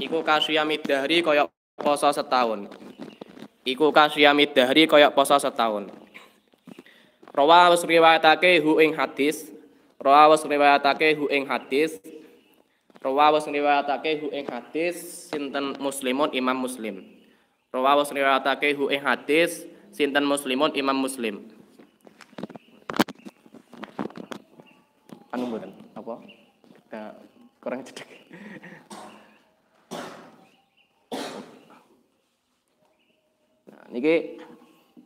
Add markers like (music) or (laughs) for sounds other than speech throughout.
iku kasyamid dahri koyok poso setahun iku kasyamid dahri koyok poso setahun rawa wis riwayatake hu ing hadis rawa wis riwayatake hu ing hadis rawa wis riwayatake hu ing hadis sinten muslimun imam muslim rawa wis riwayatake hu ing hadis sinten muslimun imam muslim anu mboten apa kurang cedek niki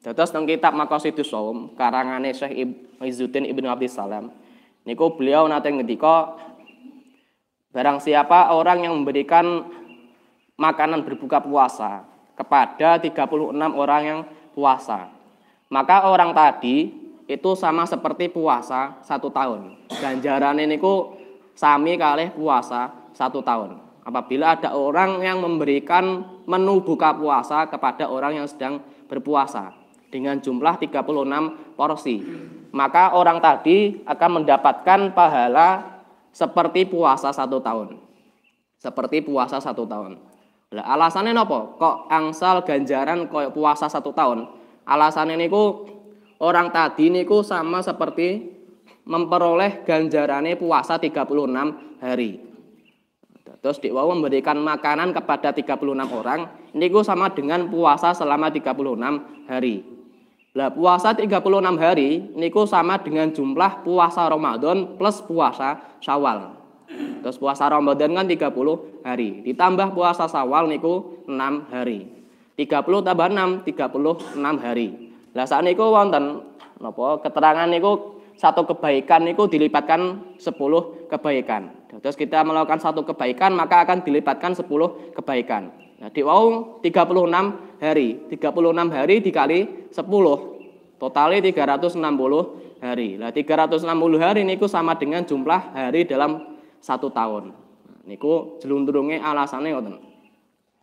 dados teng kitab Maqasidus Shaum karangane Syekh Izzuddin Ibnu Salam. niku beliau nate ngendika barang siapa orang yang memberikan makanan berbuka puasa kepada 36 orang yang puasa maka orang tadi itu sama seperti puasa satu tahun ganjaran ini ku sami kali puasa satu tahun apabila ada orang yang memberikan menu buka puasa kepada orang yang sedang berpuasa dengan jumlah 36 porsi. Maka orang tadi akan mendapatkan pahala seperti puasa satu tahun. Seperti puasa satu tahun. Lah alasannya nopo? Kok angsal ganjaran kok puasa satu tahun? Alasannya niku orang tadi niku sama seperti memperoleh ganjarannya puasa 36 hari. Terus di memberikan makanan kepada 36 orang. Ini gue sama dengan puasa selama 36 hari. Lah puasa 36 hari ini gue sama dengan jumlah puasa Ramadan plus puasa Syawal. Terus puasa Ramadan kan 30 hari, ditambah puasa Syawal niku 6 hari. 30 tambah 6 36 hari. Lah saat niku wonten napa keterangan niku satu kebaikan itu dilipatkan 10 kebaikan. Terus kita melakukan satu kebaikan maka akan dilipatkan 10 kebaikan. Nah, di puluh 36 hari. 36 hari dikali 10 totalnya 360 hari. Nah, 360 hari niku sama dengan jumlah hari dalam satu tahun. Niku jelundurungnya alasannya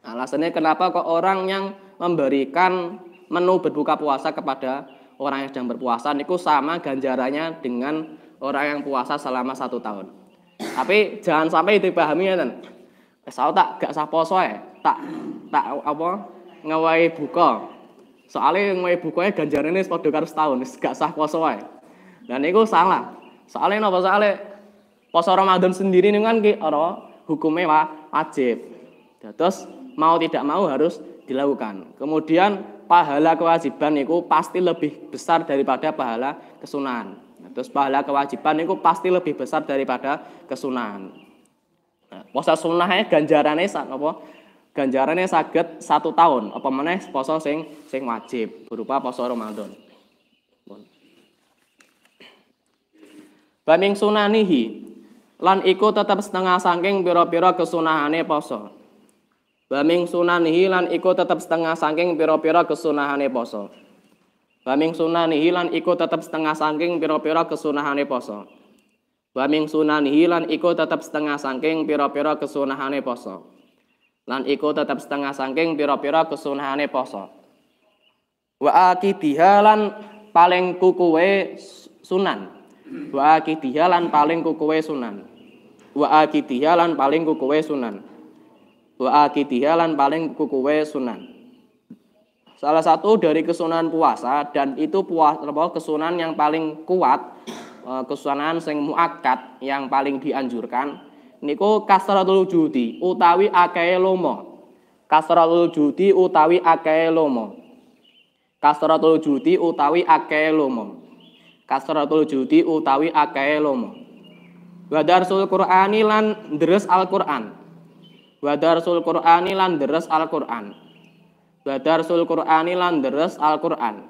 Alasannya kenapa kok orang yang memberikan menu berbuka puasa kepada orang yang sedang berpuasa niku sama ganjarannya dengan orang yang puasa selama satu tahun. Tapi jangan sampai dipahami ya ten. Eh, Saya tak gak sah poso ya, tak tak apa ngawai buka. Soalnya ngawai bukanya eh, ganjarannya sepada harus tahun, gak sah poso ya. Dan itu salah. Soalnya apa? soalnya poso Ramadan sendiri ini kan ki ora hukumnya wajib. Terus mau tidak mau harus dilakukan. Kemudian pahala kewajiban itu pasti lebih besar daripada pahala kesunahan. Terus pahala kewajiban itu pasti lebih besar daripada kesunahan. Nah, puasa sunnahnya ganjarannya sak apa? Ganjarannya saged satu tahun. Apa mana? puasa sing sing wajib berupa puasa Ramadan. Baming sunanihi lan iku tetap setengah sangking piro-piro kesunahane poso. Baming sunan lan iku tetep setengah saking pira-pira kesunahane poso. Baming sunanihi lan iku tetep setengah saking pira-pira kesunahane poso. Baming sunanihi lan iku tetep setengah saking pira-pira kesunahane poso. Lan iku tetep setengah saking pira-pira kesunahane poso. Wa aqidiha dihalan paling kukuwe sunan. Wa aqidiha lan paling kukuwe sunan. Wa aqidiha lan paling kukuwe sunan. wa akitiha lan paling kukuwe sunan salah satu dari kesunan puasa dan itu puas kesunan yang paling kuat e, kesunan sing muakat yang paling dianjurkan niku kasratul judi utawi akeh lomo kasratul judi utawi akeh lomo kasratul judi utawi akeh lomo kasratul judi utawi akeh lomo wadarsul qur'ani lan deres al-qur'an sul Qur'ani lan deres Al-Qur'an. sul Qur'ani lan deres Al-Qur'an.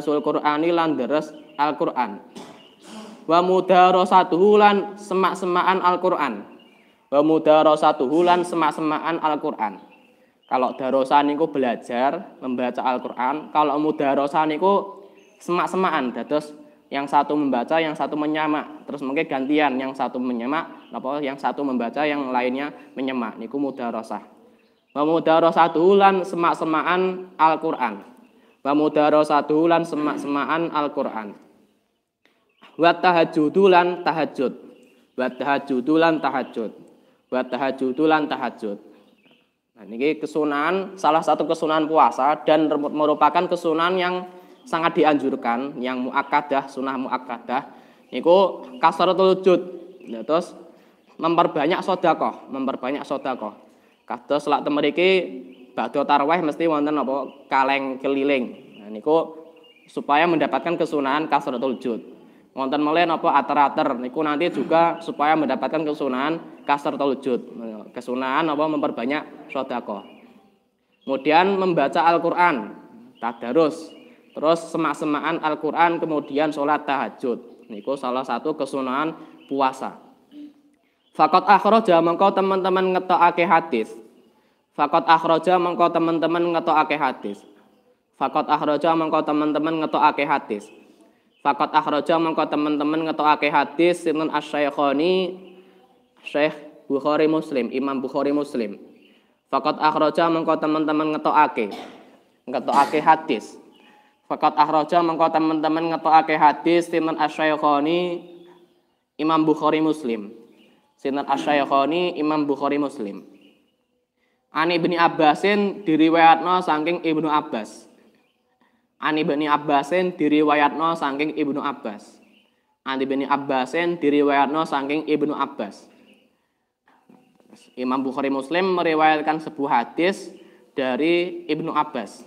sul Qur'ani lan deres Al-Qur'an. Wa mudarasatuhu hulan semak semaan Al-Qur'an. Wa mudarasatuhu hulan semak semaan Al-Qur'an. Kalau darosa niku belajar membaca Al-Qur'an, kalau mudarosan niku semak semaan dados yang satu membaca, yang satu menyamak, terus mungkin gantian yang satu menyamak, apa yang satu membaca, yang lainnya menyamak. Niku mudarosah. Wa mudarosatu lan semak-semaan Al-Qur'an. Wa mudarosatu semak-semaan Al-Qur'an. Wat tahajudulan tahajud. Wat tahajudulan tahajud. Wat tahajudulan tahajud. Nah, ini kesunahan, salah satu kesunahan puasa dan merupakan kesunahan yang sangat dianjurkan yang muakkadah, sunnah muakkadah niku kasratul jud. Ya, nah, terus memperbanyak sedekah, memperbanyak sedekah. Kados lak temeriki badhe tarwih mesti wonten apa kaleng keliling. Nah niku supaya mendapatkan kesunahan kasratul jud. Wonten mulai apa ater-ater niku nanti juga supaya mendapatkan kesunahan kasratul jud. Kesunahan apa memperbanyak sedekah. Kemudian membaca Al-Qur'an, tadarus, Terus semak-semakan Al-Quran, kemudian sholat tahajud. Niku salah satu kesunahan puasa. Fakot akhroja mengkau teman-teman ngetokake hadis. Fakot akhroja mengkau teman-teman ngetokake hadis. Fakot akhroja mengkau teman-teman ngetokake hadis. Fakot akhroja mengkau teman-teman ngetokake hadis Sinun Asy-Syaikhani Syekh Bukhari Muslim, Imam Bukhari Muslim. Fakot akhroja mengkau teman-teman ngetokake. Ngetokake hadis. Fakat ahroja mengkau teman-teman ngetokake hadis sinan asyaikhoni Imam Bukhari Muslim. Sinan asyaikhoni Imam Bukhari Muslim. Ani bin Abbasin diriwayatno saking Ibnu Abbas. Ani bin Abbasin diriwayatno saking Ibnu Abbas. Ani bin Abbasin diriwayatno saking Ibnu Abbas. Imam Bukhari Muslim meriwayatkan sebuah hadis dari Ibnu Abbas.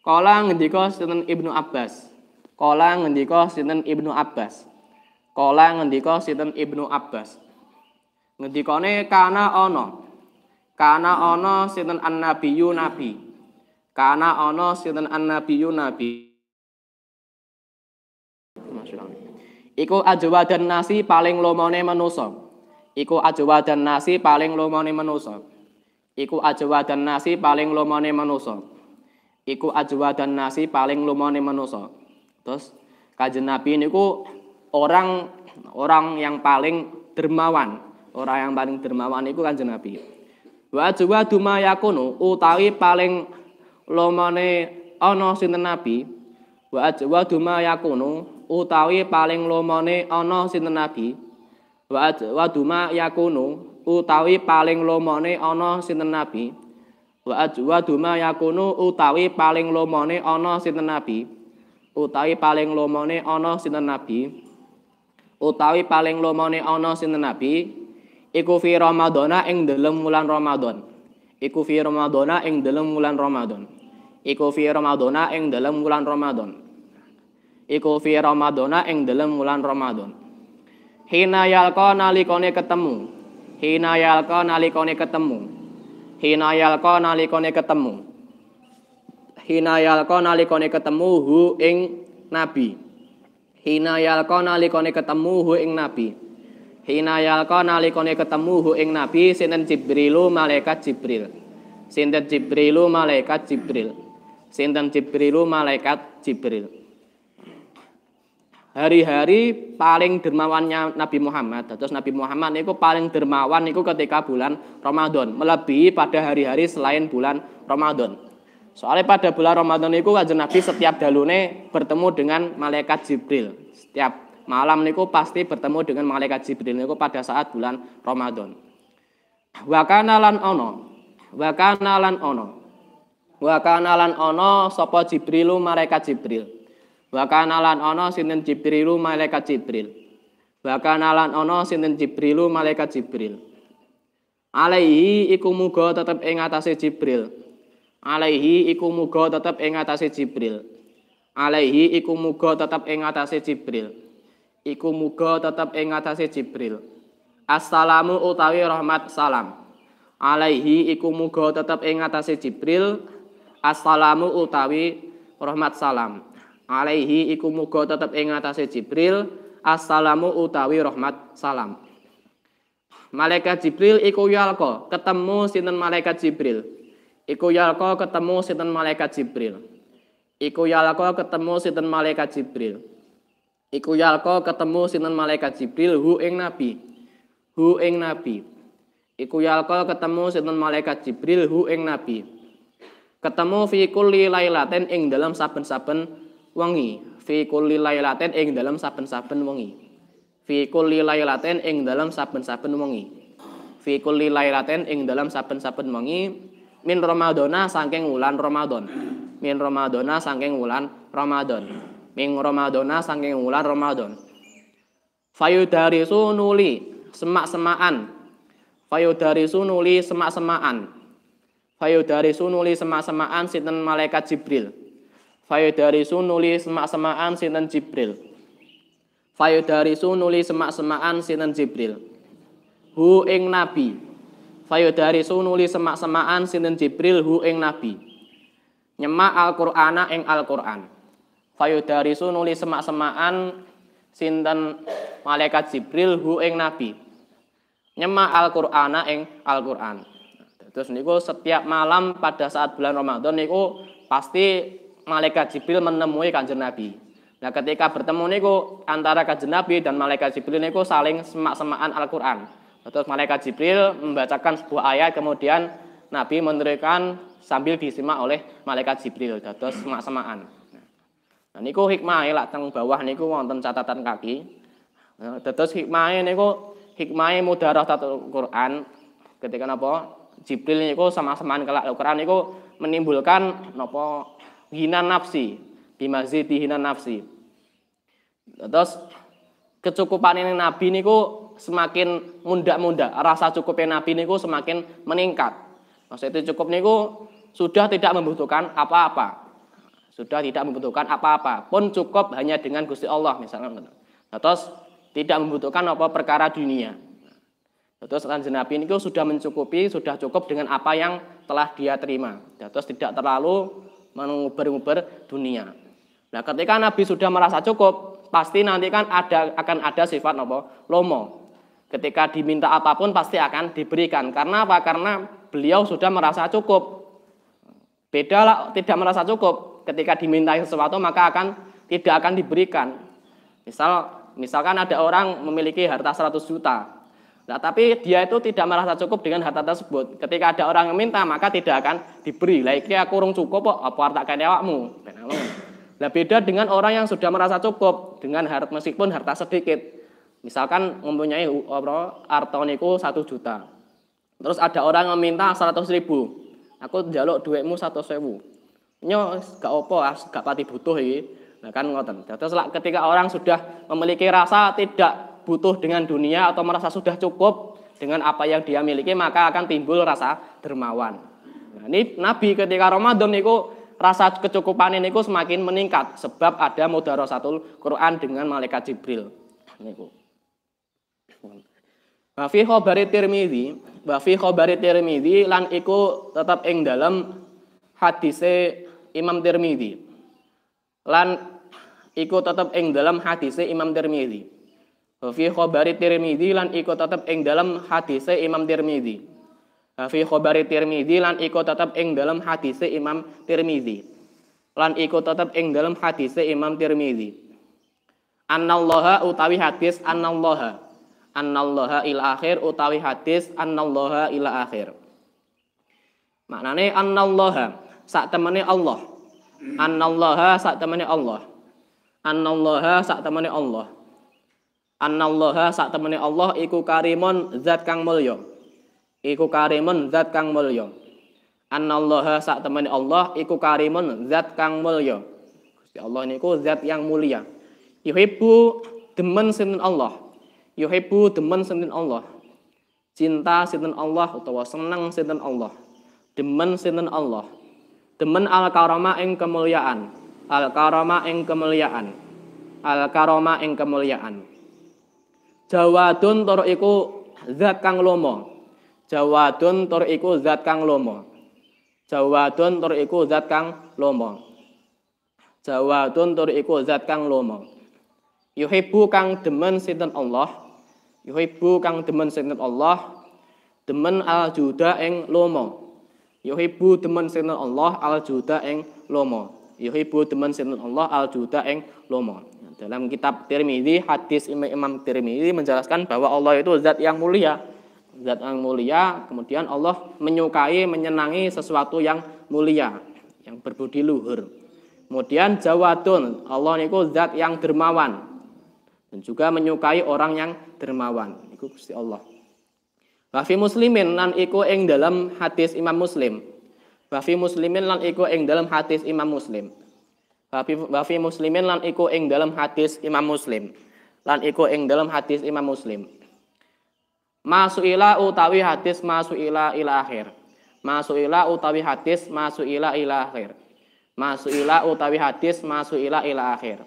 Kala ngendika sinten Ibnu Abbas. Kala ngendika sinten Ibnu Abbas. Kala ngendika sinten Ibnu Abbas. Ngendikane kana ana. Kana ana sinten annabiyyu nabi. Kana ana sinten annabiyyu nabi. Iku ajwa dan nasi paling lomone manusa. Iku ajwa dan nasi paling lomone manusa. Iku ajwa dan nasi paling lomone manusa iku dan nasi paling lumone manusa. Terus Kanjeng Nabi niku orang orang yang paling dermawan. Orang yang paling dermawan iku Kanjeng Nabi. Wa ajwadu duma yakunu utawi paling lumone ana sinten Nabi. Wa ajwadu duma yakunu utawi paling lumone ana sinten Nabi. Wa ajwadu duma yakunu utawi paling lumone ana sinten Nabi. wa adwa duma yakunu utawi paling lomone ana sinten nabi utawi paling lomone ana sinten nabi utawi paling lomone ana sinten nabi iku fi ramadhana ing delem wulan ramadan iku fi ramadhana ing delem wulan ramadan iku fi ramadhana ing delem wulan ramadan iku fi ramadhana ing delem wulan ramadan hina yalqa nalikane ketemu hina yalqa nalikane ketemu hinayal ko nalikone ketemu hinayal ko nalikone ketemu hu ing nabi hinayal ko nalikone ketemu hu ing nabi jibrilu malaikat sinten jibrilu malaikat jibril sinten jibrilu malaikat jibril sinten jibrilu malaikat jibril hari-hari paling dermawannya Nabi Muhammad. Terus Nabi Muhammad itu paling dermawan itu ketika bulan Ramadan, melebihi pada hari-hari selain bulan Ramadan. Soalnya pada bulan Ramadan itu kanjeng Nabi setiap dalune bertemu dengan malaikat Jibril. Setiap malam niku pasti bertemu dengan malaikat Jibril niku pada saat bulan Ramadan. Wakana lan ono, wakanalan lan ono, wakana lan ono sopo Jibrilu malaikat Jibril Bahkan alan ono sinten Jibrilu malaikat Jibril. Bahkan alan ono sinten Jibrilu malaikat Jibril. Alaihi iku muga tetep ing atase Jibril. Alaihi iku muga tetep ing atase Jibril. Alaihi iku muga tetep ing atase Jibril. Iku muga tetep ing atase Jibril. Assalamu utawi rahmat salam. Alaihi iku muga tetep ing atase Jibril. Assalamu utawi rahmat salam. alaihi iku muga tetep ing atase Jibril assalamu utawi rahmat salam Malaikat Jibril iku yalqa ketemu sinten malaikat Jibril iku yalqa ketemu sinten malaikat Jibril iku yalqa ketemu sinten malaikat Jibril iku yalqa ketemu sinten malaikat Jibril hu ing nabi hu ing nabi iku yalqa ketemu sinten malaikat Jibril hu ing nabi ketemu fi kulli lailatin ing dalam saben-saben Wangi, fi kulli lailatin ing dalam saben-saben wengi fi kulli lailatin ing dalam saben-saben wengi fi kulli lailatin ing dalam saben-saben wengi min ramadona saking wulan Ramadan min ramadona saking wulan Ramadan min ramadona saking wulan Ramadan fayudarisu nuli semak-semaan fayudarisu nuli semak-semaan fayudarisu nuli semak-semaan sinten malaikat Jibril Fayudarisu nuli semak-semakan sinten Jibril. Fayudarisu nuli semak semaan sinten Jibril. Hu ing nabi. Fayudarisu nuli semak semaan sinten Jibril hu ing nabi. Nyemak Al-Qur'ana ing Al-Qur'an. Fayudarisu nuli semak semaan sinten malaikat Jibril hu ing nabi. Nyemak Al-Qur'ana ing Al-Qur'an. Terus niku setiap malam pada saat bulan Ramadan niku pasti malaikat Jibril menemui kanjeng Nabi. Nah, ketika bertemu niku antara kanjeng Nabi dan malaikat Jibril niku saling semak-semakan Al-Qur'an. Terus malaikat Jibril membacakan sebuah ayat kemudian Nabi menerikan sambil disimak oleh malaikat Jibril. Terus semak-semakan. Nah, niku hikmah lak teng bawah niku wonten catatan kaki. Nah, terus hikmah niku hikmah mudarah al Quran ketika napa Jibril niku sama-samaan kelak Al-Qur'an niku menimbulkan napa hina nafsi bimazidi hina nafsi terus kecukupan ini nabi niku semakin munda-munda rasa cukupnya nabi niku semakin meningkat maksudnya cukup niku sudah tidak membutuhkan apa-apa sudah tidak membutuhkan apa-apa pun cukup hanya dengan Gusti Allah misalnya nah, terus tidak membutuhkan apa perkara dunia nah, Terus kanjeng Nabi ini sudah mencukupi, sudah cukup dengan apa yang telah dia terima. Nah, terus tidak terlalu menguber-uber dunia. Nah, ketika Nabi sudah merasa cukup, pasti nanti kan ada akan ada sifat apa? Lomo. Ketika diminta apapun pasti akan diberikan. Karena apa? Karena beliau sudah merasa cukup. Beda lah, tidak merasa cukup. Ketika diminta sesuatu maka akan tidak akan diberikan. Misal misalkan ada orang memiliki harta 100 juta. Nah, tapi dia itu tidak merasa cukup dengan harta tersebut. Ketika ada orang yang minta, maka tidak akan diberi. Lah aku urung cukup kok, apa harta kene awakmu? Nah, beda dengan orang yang sudah merasa cukup dengan harta meskipun harta sedikit. Misalkan mempunyai harta niku 1 juta. Terus ada orang yang minta 100 ribu. Aku jaluk duitmu 100 ribu. Nyo, gak opo, gak pati butuh ini. Nah kan ngoten. Terus ketika orang sudah memiliki rasa tidak butuh dengan dunia atau merasa sudah cukup dengan apa yang dia miliki maka akan timbul rasa dermawan. Nah, ini Nabi ketika Ramadan itu rasa kecukupan ini semakin meningkat sebab ada mudarosatul Quran dengan malaikat Jibril. Niku. Wa fi khabari Tirmizi, wa fi lan iku tetap ing dalam hadise Imam Tirmizi. Lan iku tetap ing dalam hadise Imam Tirmizi fi khabari tirmidhi lan iku tetep ing dalam hadise Imam tirmidhi eh, fi khabari tirmidhi lan iku tetep ing dalam hadise Imam tirmidhi lan iku tetep ing dalam hadise Imam tirmidhi annallaha utawi hadis annallaha annallaha ila akhir utawi hadis annallaha ila akhir maknane annallaha sak temene Allah annallaha sak temene Allah annallaha sak temene Allah annallaha sak temene Allah iku karimun zat kang mulya iku karimun zat kang mulya annallaha sak temene Allah iku karimun zat kang mulya Gusti Allah niku zat yang mulia yuhibbu demen sinten Allah yuhibbu demen sinten Allah cinta sinten Allah utawa seneng sinten Allah demen sinten Allah demen al karama ing kemuliaan al karama ing kemuliaan al karama ing kemuliaan Jawadun tor iku zat kang lomo. Jawadun tor iku zat kang lomo. Jawadun tor iku zat kang lomo. Jawadun tor iku zat kang lomo. Yuhibbu kang demen sinten Allah. Yuhibbu kang demen sinten Allah. Demen al juda ing lomo. Yuhibbu demen sinten Allah al juda ing lomo. Yuhibbu demen sinten Allah al juda ing lomo. Dalam kitab Tirmizi hadis Imam Tirmizi menjelaskan bahwa Allah itu zat yang mulia. Zat yang mulia, kemudian Allah menyukai, menyenangi sesuatu yang mulia, yang berbudi luhur. Kemudian jawadun, Allah itu zat yang dermawan dan juga menyukai orang yang dermawan. Itu Gusti Allah. Wafi muslimin lan iku ing dalam hadis Imam Muslim. Wafi muslimin lan iku ing dalam hadis Imam Muslim. Wafi muslimin lan iku ing dalam hadis Imam Muslim. Lan iku ing dalam hadis Imam Muslim. Masuila utawi hadis masuila ila akhir. Masuila utawi hadis masuila ila akhir. Masuila utawi hadis masuila ila akhir.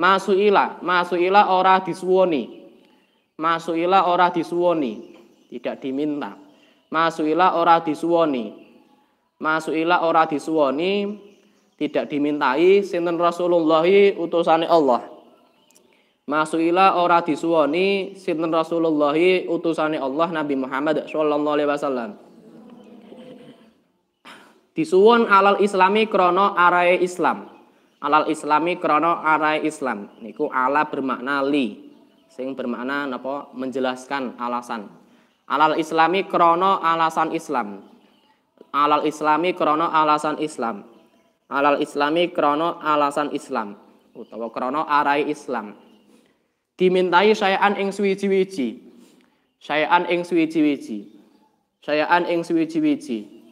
Masuila, masuila ora disuwoni. Masuila ora disuwoni, tidak diminta. Masuila ora disuwoni. Masuila ora disuwoni, tidak dimintai sinten Rasulullah utusane Allah. Masuila ora disuwoni sinten Rasulullah utusane Allah Nabi Muhammad sallallahu alaihi wasallam. Disuwon alal islami krono arai Islam. Alal islami krono arai Islam. Niku ala bermakna li. Sing bermakna napa menjelaskan alasan. Alal islami krono alasan Islam. Alal islami krono alasan Islam halal islami krono alasan islam utawa krono arai islam dimintai sayaan ing suwiji-wiji sayaan ing suwiji-wiji sayaan ing suwiji-wiji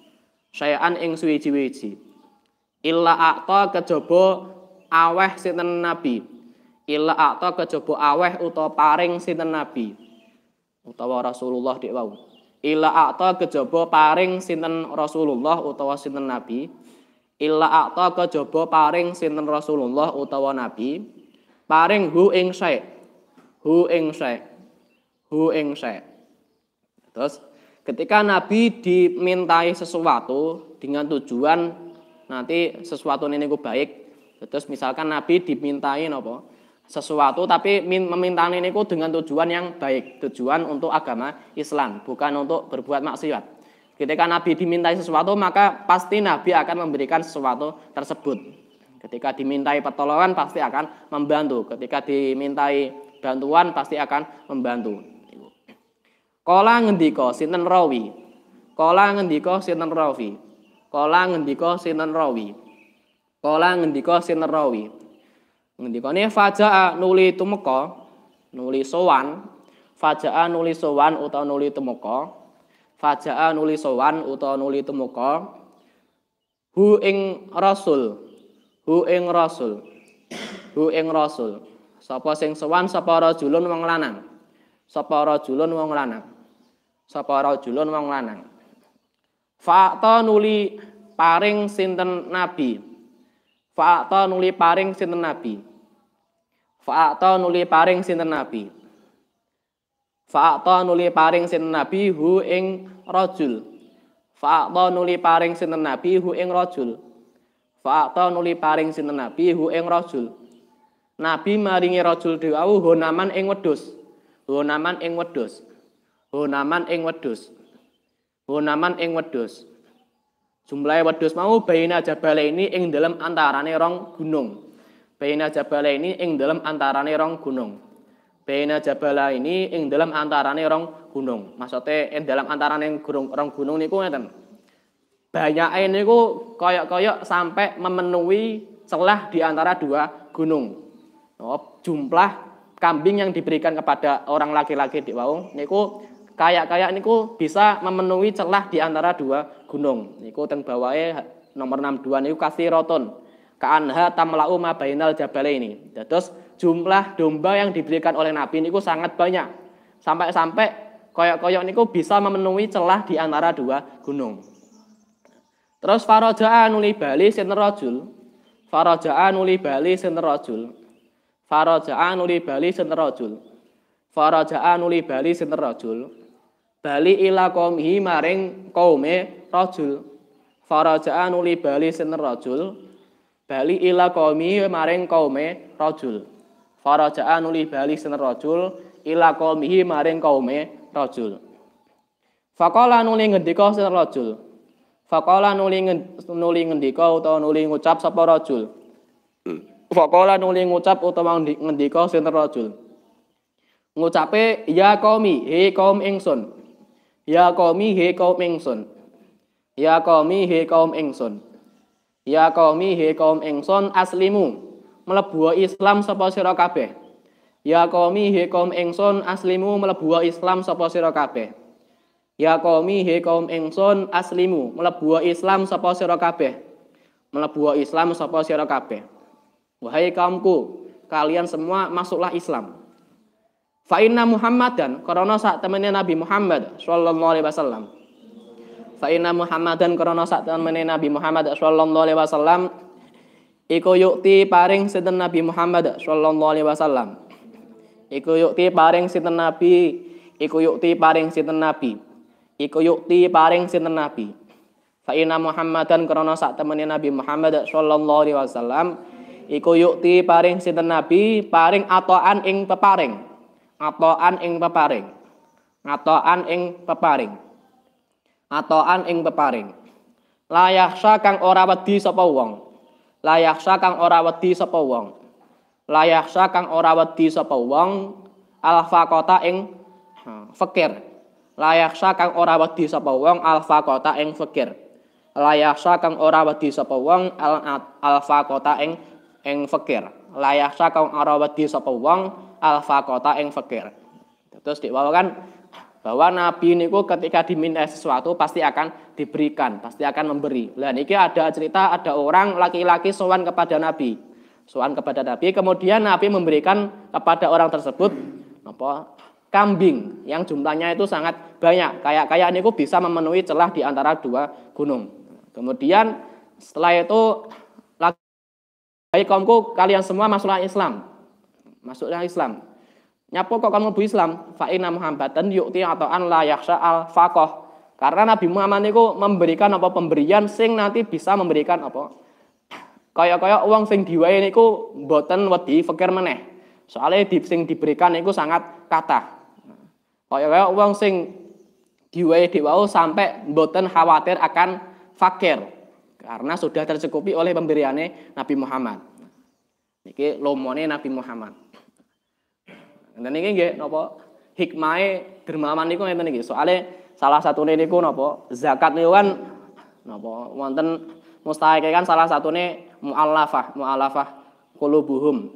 sayaan ing suwiji-wiji illa akta kejobo aweh sinten nabi illa akta kejobo aweh utawa paring sinten nabi utawa rasulullah dikwaw illa akta kejobo paring sinten rasulullah utawa sinten nabi illa a'ta kejaba paring sinten Rasulullah utawa Nabi paring hu ing syai hu ing syai hu ing syai terus ketika Nabi dimintai sesuatu dengan tujuan nanti sesuatu ini baik terus misalkan Nabi dimintai apa sesuatu tapi meminta niku dengan tujuan yang baik, tujuan untuk agama Islam, bukan untuk berbuat maksiat. Ketika Nabi dimintai sesuatu, maka pasti Nabi akan memberikan sesuatu tersebut. Ketika dimintai pertolongan, pasti akan membantu. Ketika dimintai bantuan, pasti akan membantu. Kola ngendiko sinten rawi. Kola ngendiko sinten rawi. Kola ngendiko sinten rawi. Kola ngendiko sinten rawi. Ngendiko ini faja'a nuli tumeko, nuli sowan, faja'a nuli sowan utawa nuli tumeko. faja'a nuli sowan uta nuli tumuka hu ing rasul hu ing rasul hu ing rasul sapa sing sowan sapa julun wong lanang sapa rajulun wong lanang sapa rajulun wong lanang fa'ta nuli paring sinten nabi fa'ta nuli paring sinten nabi fa'ta nuli paring sinten nabi Fa'ta nuli paring sinten Nabi hu ing rajul. Fa'ta paring sinten Nabi hu ing rajul. Fa'ta nuli paring sinten Nabi hu ing rajul. Nabi maringi rajul dewau honaman ing wedhus. Honaman ing wedhus. Honaman ing wedhus. Honaman ing wedhus. Jumlahe wedhus mau baina jabale ini ing dalam antarane rong gunung. Baina jabale ini ing dalam antarane rong gunung. Bena jabala ini ing dalam antarane rong gunung. Maksudnya ing dalam antarane gunung rong gunung niku ngeten. Banyake niku koyok-koyok sampai memenuhi celah di antara dua gunung. Oh, jumlah kambing yang diberikan kepada orang laki-laki di bawah niku kayak-kayak niku bisa memenuhi celah di antara dua gunung. Niku teng bawahe nomor 62 niku kasih roton. Kaanha tamlau ma bainal ini, Dados jumlah domba yang diberikan oleh Nabi niku sangat banyak. Sampai-sampai koyok-koyok niku bisa memenuhi celah di antara dua gunung. Terus faraja'a nuli bali sinerojul. Faraja'a nuli bali sinerojul. Faraja'a nuli bali sinerojul. Faraja'a nuli bali sinerojul. Bali ila qaumihi maring kaume rojul. Faraja'a nuli bali sinerojul. Bali ila qaumihi maring kaume rojul. Faraja'a nuli bali sinar rajul ila qaumihi maring kaume rajul. Faqala nuli ngendika sinar rajul. Faqala nuli nuli ngendika utawa nuli ngucap sapa rajul. Faqala nuli ngucap utawa ngendika sinar rajul. Ngucape ya qaumi he kaum ingsun. Ya qaumi he kaum ingsun. Ya qaumi he kaum ingsun. Ya qaumi he kaum ingsun aslimu. melebu Islam sapa sira kabeh. Ya qaumi he kaum ingsun aslimu melebu Islam sapa sira kabeh. Ya qaumi he kaum ingsun aslimu melebu Islam sapa sira kabeh. Melebu Islam sapa sira kabeh. Wahai kaumku, kalian semua masuklah Islam. Fa inna Muhammadan karena sak temene Nabi Muhammad sallallahu alaihi wasallam. Fa inna Muhammadan karena sak temene Nabi Muhammad sallallahu alaihi wasallam iku yukti paring sinten Nabi Muhammad sallallahu alaihi wasallam iku yukti paring sinten Nabi iku yukti paring sinten Nabi iku yukti paring sinten Nabi fa inna Muhammadan karena sak temene Nabi Muhammad sallallahu alaihi wasallam iku yukti paring sinten Nabi paring atoan ing peparing atoan ing peparing atoan ing peparing atoan ing peparing layah kang ora wedi sapa wong layak kang ora wedi sapa wong layak kang ora wedi sapa wong alfa kota ing fakir layak kang ora wedi sapa wong alfa kota ing fakir layak kang ora wedi sapa wong al alfa kota ing ing fakir layak kang ora wedi sapa wong alfa kota ing fakir terus diwawakan bahwa nabi ini kok ketika diminta sesuatu pasti akan diberikan, pasti akan memberi. Lah niki ada cerita ada orang laki-laki sowan kepada nabi. Sowan kepada nabi, kemudian nabi memberikan kepada orang tersebut apa? kambing yang jumlahnya itu sangat banyak. Kayak kayak niku bisa memenuhi celah di antara dua gunung. Kemudian setelah itu baik kaumku kalian semua masuklah Islam. Masuklah Islam. Nyapo kok kamu bu Islam? Fa'ina Muhammadan yukti atau an la al fakoh. Karena Nabi Muhammad itu memberikan apa pemberian sing nanti bisa memberikan apa kaya-kaya uang sing ini ku boten wedi fakir meneh. Soalnya di, sing diberikan niku sangat kata. Kaya-kaya uang sing diwai diwau sampai boten khawatir akan fakir karena sudah tercukupi oleh pemberiannya Nabi Muhammad. Niki lomone Nabi Muhammad. Ngeten niki nggih napa hikmahe dermawan niku ngeten niki. Soale salah nih niku napa zakat niku kan napa wonten mustahike kan salah nih mualafah, mualafah qulubuhum.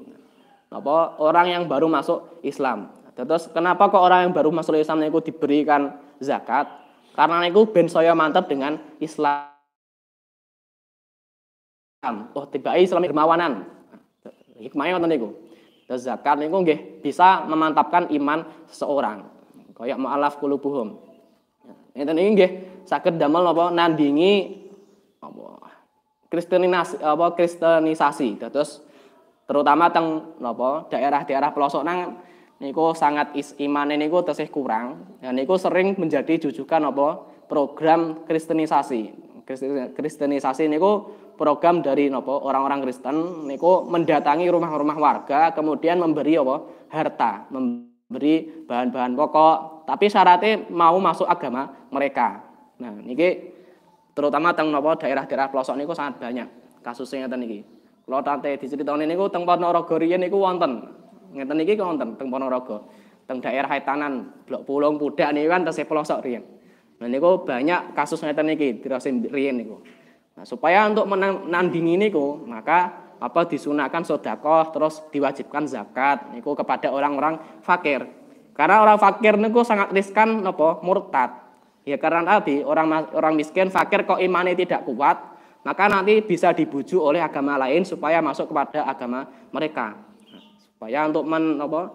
Napa orang yang baru masuk Islam. Terus kenapa kok orang yang baru masuk Islam niku diberikan zakat? Karena niku ben saya mantap dengan Islam. Oh, tiba Islam dermawanan. Hikmahnya ngoten niku zakat niku nggih bisa memantapkan iman seseorang. Kayak mu'alaf qulubuhum. Ngeten iki nggih saged damel napa nandingi apa kristenisasi apa kristenisasi. Terus terutama teng napa daerah-daerah pelosok nang niku sangat is, iman niku tesih kurang. Dan niku sering menjadi jujukan apa program kristenisasi. Kristenisasi niku program dari nopo orang-orang Kristen niku mendatangi rumah-rumah warga kemudian memberi apa harta memberi bahan-bahan pokok tapi syaratnya mau masuk agama mereka nah niki terutama teng nopo daerah-daerah pelosok niku sangat banyak kasusnya teng niki kalau tante diceritoni niku teng Ponorogo riyen niku wonten ngeten niki wonten teng Ponorogo teng daerah Haitanan Blok Pulung Pudak niku kan terus pelosok riyen nah niku banyak kasus ngeten niki dirasa riyen niku Nah, supaya untuk menandingi niku, maka apa disunahkan sodakoh terus diwajibkan zakat niku kepada orang-orang fakir. Karena orang fakir niku sangat riskan nopo murtad. Ya karena tadi orang orang miskin fakir kok imannya tidak kuat, maka nanti bisa dibujuk oleh agama lain supaya masuk kepada agama mereka. Nah, supaya untuk men, apa,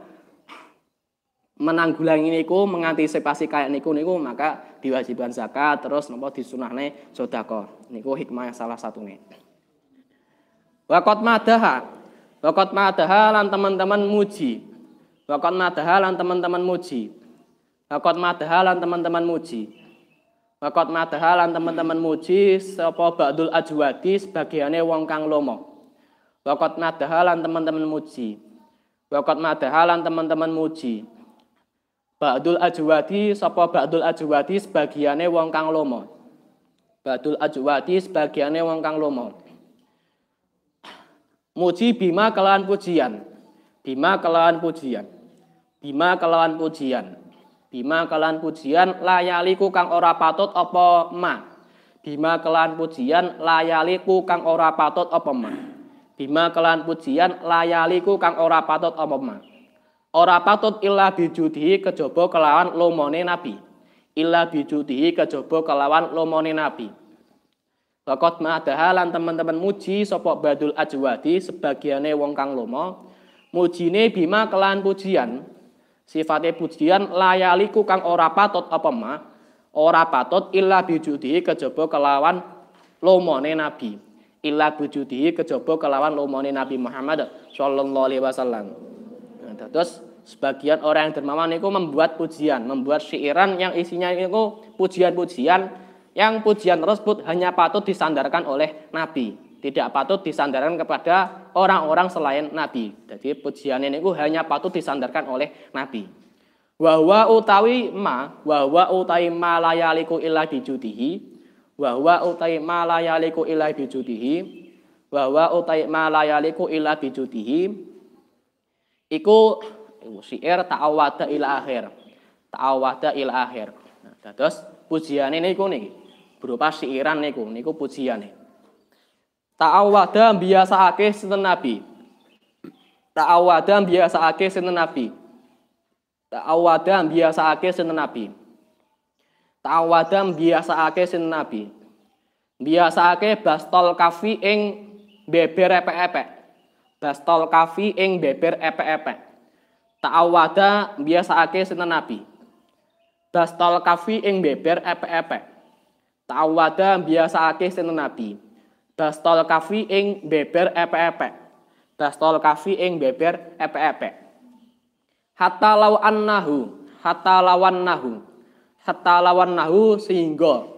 menanggulangi niku, mengantisipasi kayak niku niku maka diwajibkan zakat terus nopo disunahne sedekah. Niku hikmah yang salah satune. Wakot madaha, wakot madaha lan teman-teman muji. Wakot madaha lan teman-teman muji. Wakot madaha lan teman-teman muji. Wakot madaha lan teman-teman muji sapa ba'dul ajwadi sebagiane wong kang lomo. Wakot madaha lan teman-teman muji. Wakot madaha lan teman-teman muji. Ba'dul ajwati sapa ba'dul ajwati sebagiane wong kang lomo. Ba'dul ajwati sebagiane wong kang lomo. Muji bima kelawan pujian. Bima kelawan pujian. Bima kelawan pujian. Bima kelawan pujian layaliku kang ora patut apa ma. Bima kelawan pujian layaliku kang ora patut apa ma. Bima kelawan pujian layaliku kang ora patut apa ma. Ora patut illa bijudihi kejaba kelawan lomone nabi. Illa bijudihi kejaba kelawan lomone nabi. Bakot ma'adaha lan teman-teman muji sopok badul ajwadi sebagiannya wong kang lomo. Mujine bima kelan pujian. Sifatnya pujian layaliku kang ora patut apa ma. Ora patut illa bijudihi kejobo kelawan lomone nabi. Illa bijudihi kejobo kelawan lomone nabi Muhammad sallallahu alaihi wasallam. Nah, Sebagian orang yang dermawan itu membuat pujian, membuat syairan yang isinya itu pujian-pujian yang pujian tersebut hanya patut disandarkan oleh nabi, tidak patut disandarkan kepada orang-orang selain nabi. Jadi pujian ini itu hanya patut disandarkan oleh nabi. Wahwa utawi ma, wahwa utawi ma layaliku ilah bijudihi, wahwa utai ma layaliku ilah bijudihi, bahwa utai ma layaliku illa bijudihi iku ilmu syair ta'awada ila akhir. Ta'awada ila akhir. Nah, dados pujiane niku niki berupa syairan niku niku pujiane. Ta'awada biasaake sinten nabi. Ta'awada biasaake sinten nabi. Ta'awada biasaake sinten nabi. Ta'awada biasaake sinten nabi. Biasaake bastol kafi ing beber epek-epek. Bastol kafi ing beber epek-epek. Ta'awada ake sinten Nabi. bastol kafi ing beber epe-epe. Ta'awada ake sinten Nabi. bastol kafi ing beber epe-epe. bastol kafi ing beber epe-epe. Hatta law annahu, hatta lawan nahu. Hatta lawan nahu sehingga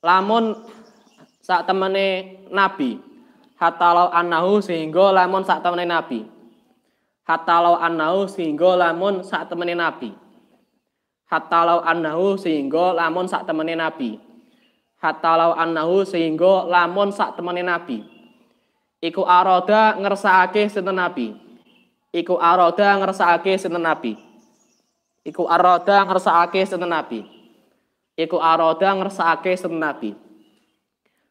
lamun saat temene Nabi. Hatta law annahu sehingga lamun saat temene Nabi hatalau annahu sehingga lamun sak temene nabi hatalau annahu sehingga lamun sak temene nabi hatalau annahu sehingga lamun sak temene nabi iku aroda ngersaake sinten nabi iku aroda ngersaake sinten nabi iku aroda ngersaake sinten nabi iku aroda ngersaake sinten nabi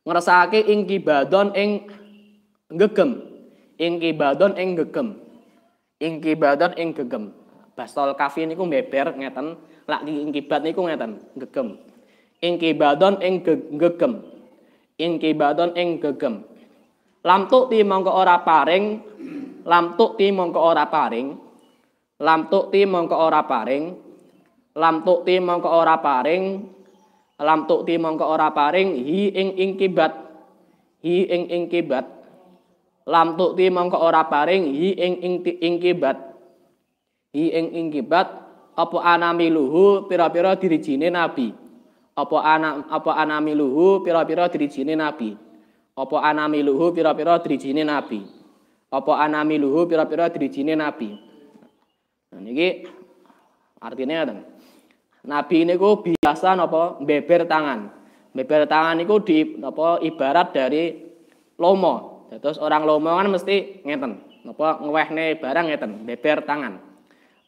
ngersaake ing kibadon ing gegem ing kibadon ing gegem ingkibatan ing gegem. Basol kafi niku beber ngeten, lak ingkibat niku ngeten, gegem. Ingkibatan ing gegem. Ingkibatan ing gegem. Lamtuk ti mongko ora paring, lamtuk ti mongko ora paring, lamtuk ti mongko ora paring, lamtuk ti mongko ora paring, lamtuk ti mongko ora paring hi ing ingkibat. Hi ing ingkibat. lam tukti mongko ora paring hi ing ing kibat hi ing ing kibat apa anami luhu pira-pira dirijine nabi apa anak apa anami luhu pira-pira dirijine nabi apa anami luhu pira-pira dirijine nabi apa anami luhu pira-pira dirijine nabi nah niki artine ngaten nabi niku biasa napa beber tangan meber tangan niku di napa ibarat dari lomo Terus orang lomo kan mesti ngeten, napa ngewehne barang ngeten, beber tangan.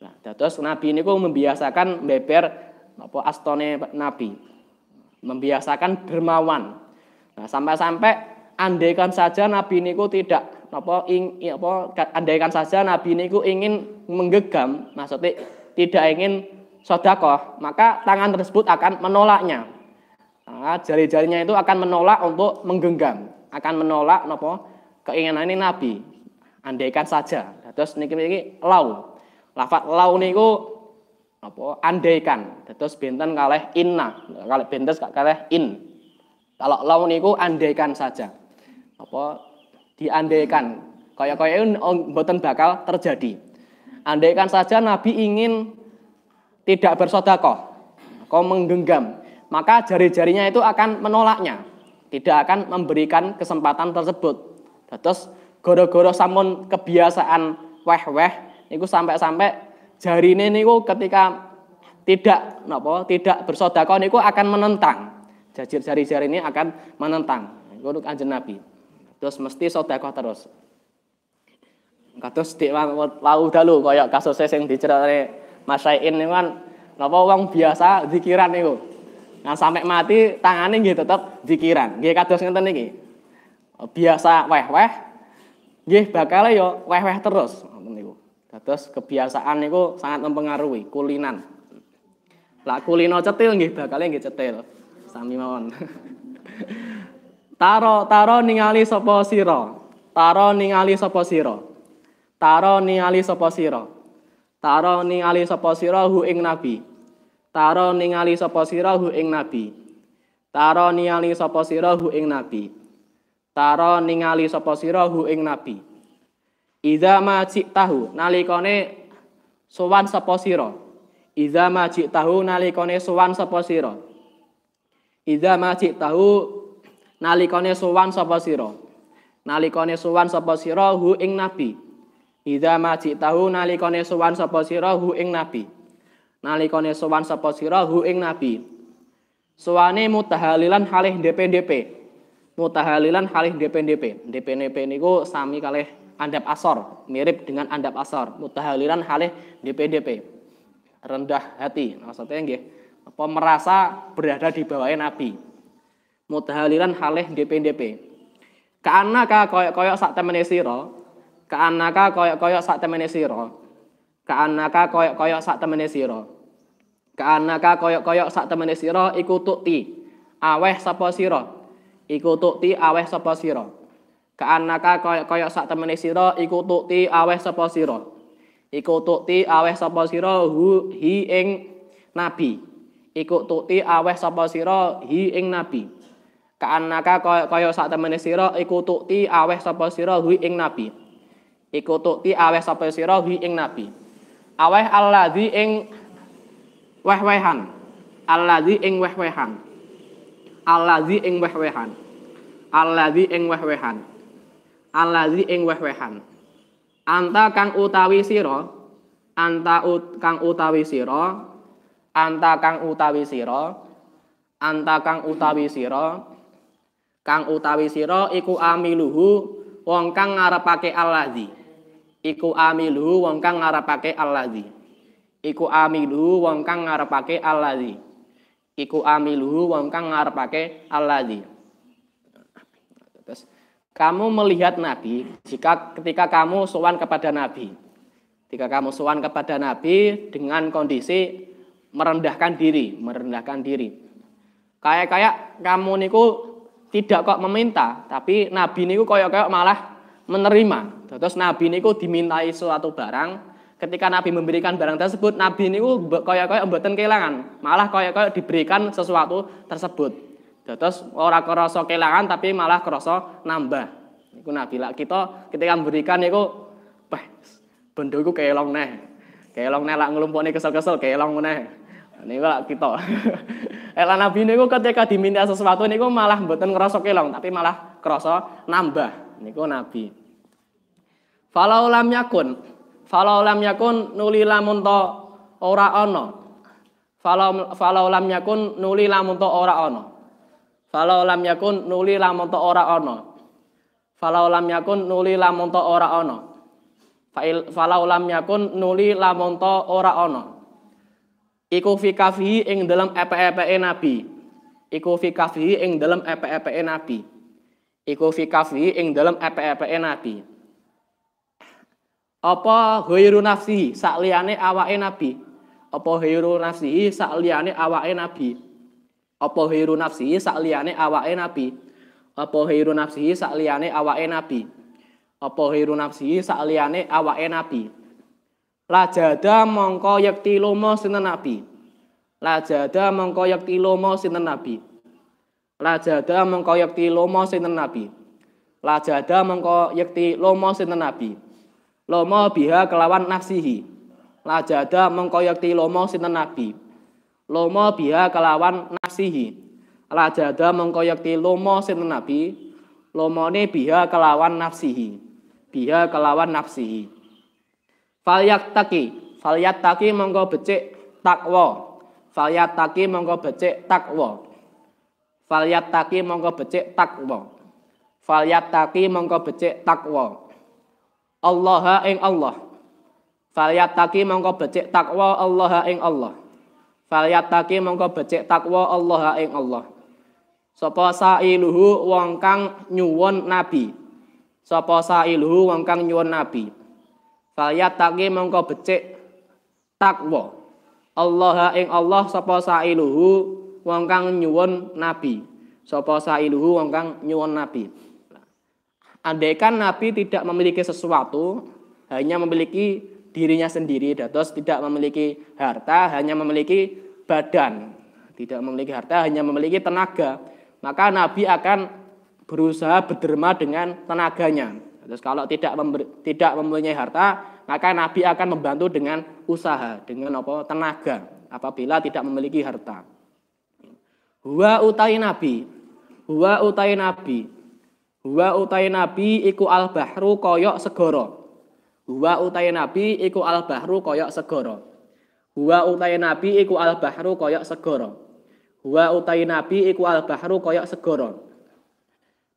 Nah, terus Nabi niku membiasakan beber nopo astone Nabi. Membiasakan dermawan. Nah, sampai-sampai andaikan saja Nabi niku tidak nopo ing apa andaikan saja Nabi niku ingin menggegam, maksudnya tidak ingin sodakoh, maka tangan tersebut akan menolaknya. Nah, jari-jarinya itu akan menolak untuk menggenggam, akan menolak nopo keinginan ini Nabi. Andaikan saja. Terus niki niki lau. Lafat lau niku apa andaikan. Terus benten kalah inna, bentes benten kalah in. Kalau lau niku andaikan saja. Apa diandaikan. Kaya-kaya itu oh, boten bakal terjadi. Andaikan saja Nabi ingin tidak bersodakoh, kau menggenggam, maka jari-jarinya itu akan menolaknya, tidak akan memberikan kesempatan tersebut. Terus goro-goro samun kebiasaan weh-weh niku sampai-sampai jari nih niku ketika tidak nopo tidak bersedekah niku akan menentang. Jajir jari-jari ini akan menentang. guru Kanjeng Nabi. Terus mesti sodakoh terus. terus di lau dalu kaya kasus yang diceritain Mas Sain niku kan nopo uang biasa nih niku. Nah sampai mati tangannya gitu tetap dikiran gitu kados ngeten nih Eh, biasa weh-weh nggih bakal ya weh-weh terus terus kebiasaan niku sangat mempengaruhi kulinan lah kulino cetil nggih bakal nggih cetil sami mawon (laughs) taro taro ningali sapa sira taro ningali sapa sira taro ningali sapa sira taro ningali sapa sira hu ing nabi taro ningali sapa sira hu ing nabi taro ningali sapa sira hu ing nabi taro ningali sapa sira hu ing nabi iza ma tahu nalikane sowan sapa sira iza ma tahu nalikane sowan sapa sira iza ma tahu nalikane sowan sapa sira nalikane sowan sapa sira hu ing nabi iza ma tahu nalikane sowan sapa sira ing nabi nalikane sowan sapa sira ing nabi suwane mutahalilan halih dpdp mutahalilan halih DPNDP. DPNDP niku sami kalih andap asor, mirip dengan andap asor. Mutahalilan halih DPNDP. Rendah hati. Nah, maksudnya nggih, apa merasa berada di bawah Nabi. Mutahalilan halih DPNDP. Kaanaka koyok-koyok sak temene sira, kaanaka koyok-koyok sak temene sira. Kaanaka koyok-koyok sak temene sira. Kaanaka koyok-koyok sak temene sira iku tukti. Aweh sapa sira? iku tukti aweh sapa sira kaanaka kaya kaya sak temene sira iku tukti aweh sapa sira iku tukti aweh sapa sira hu hi ing nabi iku tukti aweh sapa sira hi ing nabi kaanaka kaya kaya sak temene sira iku tukti aweh sapa sira hu ing nabi iku tukti aweh sapa sira hi ing nabi aweh alladzi ing weh-wehan ing weh-wehan alladzi ing wehwehan alladzi ing wehwehan alladzi ing wehwehan anta kang utawi sira anta ut kang utawi sira anta kang utawi sira anta kang utawi sira kang utawi sira iku amiluhu wong kang ngarepake alladzi iku amiluhu wong kang ngarepake alladzi iku amiluhu wong kang ngarepake alladzi iku amiluhu wong kang ngarepake alladzi terus kamu melihat nabi jika ketika kamu sowan kepada nabi ketika kamu sowan kepada nabi dengan kondisi merendahkan diri merendahkan diri kayak kayak kamu niku tidak kok meminta tapi nabi niku koyok koyok malah menerima terus nabi niku dimintai suatu barang ketika Nabi memberikan barang tersebut, Nabi ini kaya-kaya mboten kehilangan, malah kaya-kaya diberikan sesuatu tersebut. Terus orang kerasa kehilangan tapi malah kerasa nambah. Iku Nabi lah kita ketika memberikan itu, bah benda kehilang nih. Kehilang nih, lah lak nih kesel-kesel kehilang nih, ini lah kita. Ela (laughs) Nabi ini ketika diminta sesuatu ini malah mboten kerasa kehilang, tapi malah kerasa nambah. Ini Nabi. Falau lam yakun falau lam yakun nuli lamun to ora ana falau falau lam yakun nuli lamun to ora ana falau lam yakun nuli lamun ora ana falau lam yakun nuli lamun ora ana fa'il lam yakun nuli lamun ora ana iku fi kafihi ing dalam epe nabi iku fi kafihi ing dalam epe nabi iku fi kafihi ing dalam epe nabi Apa ghairu nafsihi sak awake nabi? Apa ghairu nafsihi sak awake nabi? Apa ghairu nafsihi sak awake nabi? Apa ghairu nafsihi sak awake nabi? Apa ghairu nafsihi sak awake nabi? Lajada mongko yekti lomo sinten nabi. Lajada mongko yekti lomo sinten nabi. Lajada mongko yekti lomo sinten nabi. Lajada mongko yekti lomo sinten nabi. Lomo biha kelawan nafsihi. Lajada mengkoyakti lomo sinten nabi. Lomo biha kelawan nafsihi. Lajada mengkoyakti lomo sinten nabi. Lomo ne biha kelawan nafsihi. Biha kelawan nafsihi. Falyak taki. Falyak taki mengko becik takwa. Falyak taki mengko becik takwa. Falyak taki mengko becik takwa. Falyak taki mengko becik takwa. Allah ing Allah. Falyattaqi mongko becik takwa Allah ing Allah. Falyattaqi mongko becik takwa Allah ing Allah. Sapa sailuhu wong kang nyuwun nabi. Sapa sailuhu wong kang nyuwun nabi. Falyattaqi mongko becik takwa. Allah ing Allah sapa sailuhu wong kang nyuwun nabi. Sapa sailuhu wong kang nyuwun nabi andaikan Nabi tidak memiliki sesuatu, hanya memiliki dirinya sendiri, terus tidak memiliki harta, hanya memiliki badan, tidak memiliki harta, hanya memiliki tenaga, maka Nabi akan berusaha berderma dengan tenaganya. Terus kalau tidak member, tidak mempunyai harta, maka Nabi akan membantu dengan usaha, dengan apa tenaga apabila tidak memiliki harta. Wa utai Nabi. wa utai Nabi. Wa utai nabi iku al bahru koyok segoro. Wa utai nabi iku al bahru koyok segoro. Wa utai nabi iku al bahru koyok segoro. Wa utai nabi iku al bahru koyok segoro.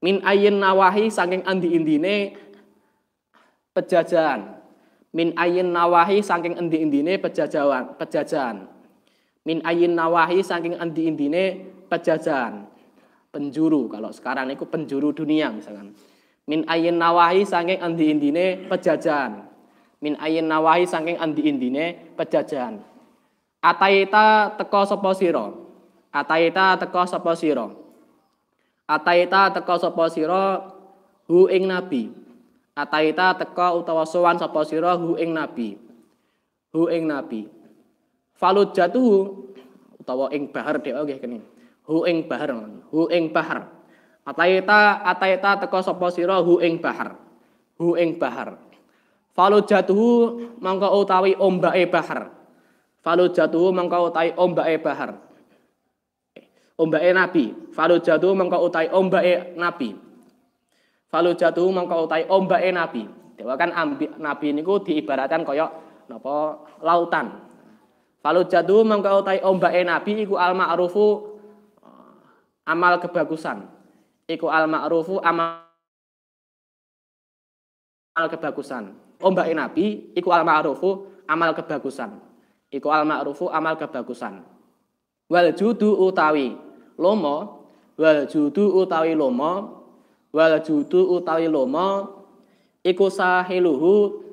Min ayin nawahi saking andi indine pejajahan. Min ayin nawahi saking endi indine pejajahan. Pejajahan. Min ayin nawahi saking endi indine pejajahan penjuru. Kalau sekarang itu penjuru dunia misalkan. Min ayin nawahi sangking andi indine pejajahan. Min ayin nawahi sangking andi indine pejajahan. Ataita teko sopo siro. Ataita teko sopo siro. Ataita teko sopo siro hu ing nabi. Ataita teko utawa sowan sopo siro hu ing nabi. Hu ing nabi. Falut jatuh utawa ing bahar dia oke kene hu ing bahar hu ing bahar ataita ataita teko sapa sira hu ing bahar hu ing bahar falu jatuhu mangka utawi ombake bahar falu jatuhu mangka utawi ombake bahar ombake nabi falu jatuhu mangka utawi ombake nabi falu jatuhu mangka utawi ombake nabi dewa kan ambi, nabi niku diibaratkan kaya napa lautan falu jatuhu mangka utawi ombake nabi iku al ma'rufu amal kebagusan. Iku al ma'rufu amal kebagusan. Ombak Nabi iku al ma'rufu amal kebagusan. Iku al ma'rufu amal kebagusan. Wal judu utawi lomo wal judu utawi lomo wal judu utawi lomo iku sahiluhu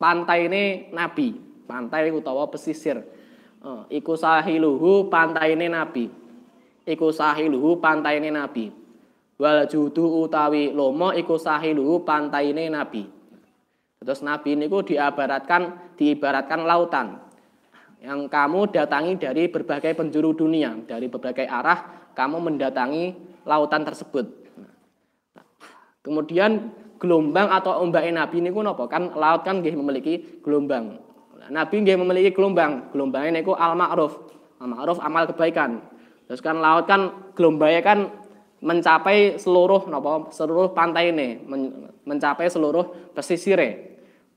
pantai ini Nabi, pantai utawa pesisir. Oh, iku sahiluhu pantai ini Nabi iku sahiluhu pantaine Nabi. Wal judu utawi lomo iku sahiluhu pantaine Nabi. Terus Nabi ini niku diibaratkan diibaratkan lautan yang kamu datangi dari berbagai penjuru dunia, dari berbagai arah kamu mendatangi lautan tersebut. Kemudian gelombang atau ombak Nabi niku nopo Kan laut kan gih memiliki gelombang. Nabi gih memiliki gelombang. Gelombangnya niku al-ma'ruf. Al-ma'ruf amal kebaikan. Terus kan laut kan gelombangnya kan mencapai seluruh nopo seluruh pantai ini men, mencapai seluruh pesisir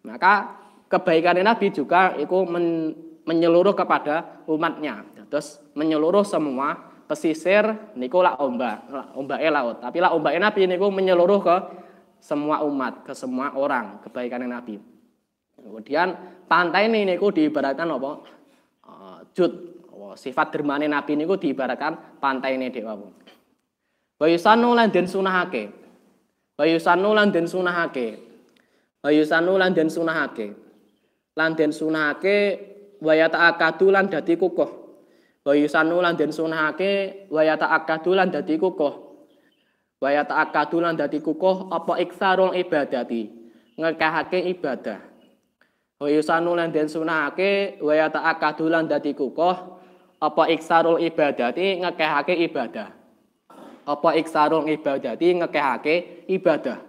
Maka kebaikan Nabi juga itu men, menyeluruh kepada umatnya. Terus menyeluruh semua pesisir niku lah ombak ombak laut. Tapi lah ombak Nabi niku menyeluruh ke semua umat, ke semua orang kebaikan Nabi. Kemudian pantai ini niku diibaratkan nopo eh, jud sifat dermane nabi niku diibaratkan pantaine dhewe dewa Wa yusannu lan den sunahake. Wa yusannu lan den sunahake. Wa yusannu lan den sunahake. Lan den sunahake wayata yata'akadu lan dadi kukuh. Wa yusannu lan den sunahake wayata yata'akadu lan dadi kukuh. Wa yata'akadu lan dadi kukuh apa iksarul ibadati. Ngekahake ibadah. Wa yusanu lan den sunahake wayata yata'akadu lan dadi kukuh apa iksarul ibadati ngekehake ibadah apa iksarul ibadati ngekehake ibadah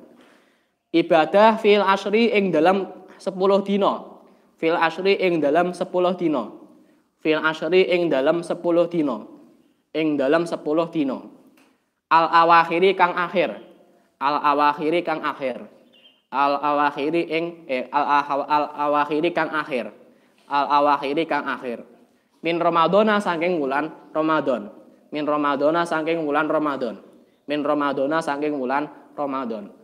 ibadah fil asri ing dalam sepuluh tino fil asri ing dalam sepuluh tino fil asri ing dalam sepuluh tino ing dalam sepuluh tino al awakhiri kang akhir al awakhiri kang akhir al awakhiri ing eh, al, al awakhiri kang akhir al awakhiri kang akhir Min Ramadona saking wulan Ramadan. Min Ramadona saking wulan Ramadan. Min Ramadona saking wulan Ramadan.